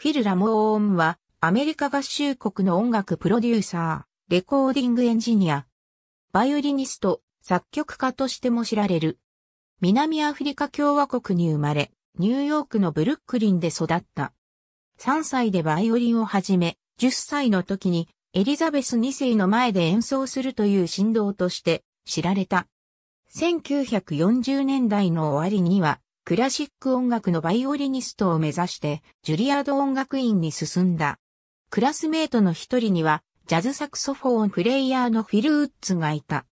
フィル・ラモーンは、アメリカ合衆国の音楽プロデューサー、レコーディングエンジニア、バイオリニスト、作曲家としても知られる。南アフリカ共和国に生まれ、ニューヨークのブルックリンで育った。3歳でバイオリンを始め、10歳の時にエリザベス2世の前で演奏するという振動として知られた。1940年代の終わりにはクラシック音楽のバイオリニストを目指して、ジュリアード音楽院に進んだ。クラスメートの一人には、ジャズサクソフォーンプレイヤーのフィル・ウッズがいた。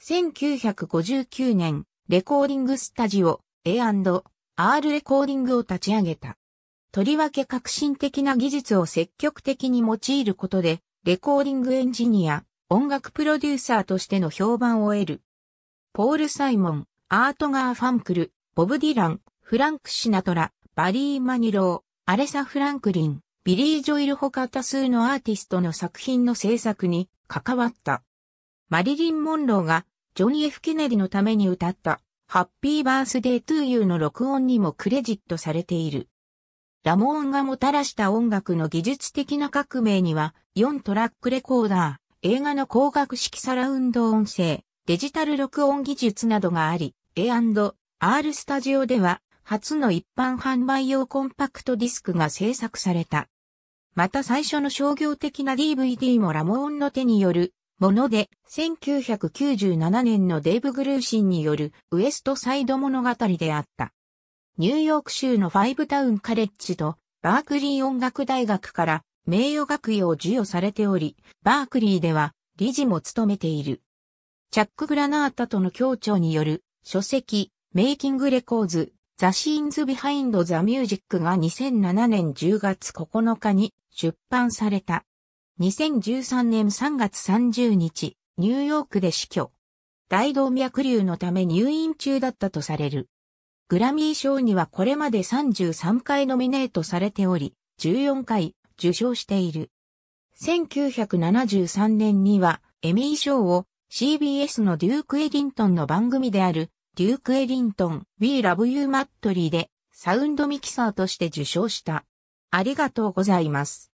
1959年、レコーディングスタジオ A&R レコーディングを立ち上げた。とりわけ革新的な技術を積極的に用いることで、レコーディングエンジニア、音楽プロデューサーとしての評判を得る。ポール・サイモン、アートガー・ファンクル、ボブ・ディラン、フランク・シナトラ、バリー・マニロー、アレサ・フランクリン、ビリー・ジョイルほか多数のアーティストの作品の制作に関わった。マリリン・モンローがジョニー・ F・ ケネディのために歌ったハッピーバースデートゥーユーの録音にもクレジットされている。ラモーンがもたらした音楽の技術的な革命には4トラックレコーダー、映画の光学式サラウンド音声、デジタル録音技術などがあり、a R スタジオでは初の一般販売用コンパクトディスクが制作された。また最初の商業的な DVD もラモーンの手によるもので、1997年のデイブ・グルーシンによるウエストサイド物語であった。ニューヨーク州のファイブタウンカレッジとバークリー音楽大学から名誉学位を授与されており、バークリーでは理事も務めている。チャック・グラナータとの協調による書籍メイキングレコーズ、ザ・シーンズ・ビハインド・ザ・ミュージックが2007年10月9日に出版された。2013年3月30日、ニューヨークで死去。大動脈瘤のため入院中だったとされる。グラミー賞にはこれまで33回ノミネートされており、14回受賞している。1973年にはエミー賞を CBS のデューク・エディントンの番組であるデューク・エリントン、We Love You マットリ y で、サウンドミキサーとして受賞した。ありがとうございます。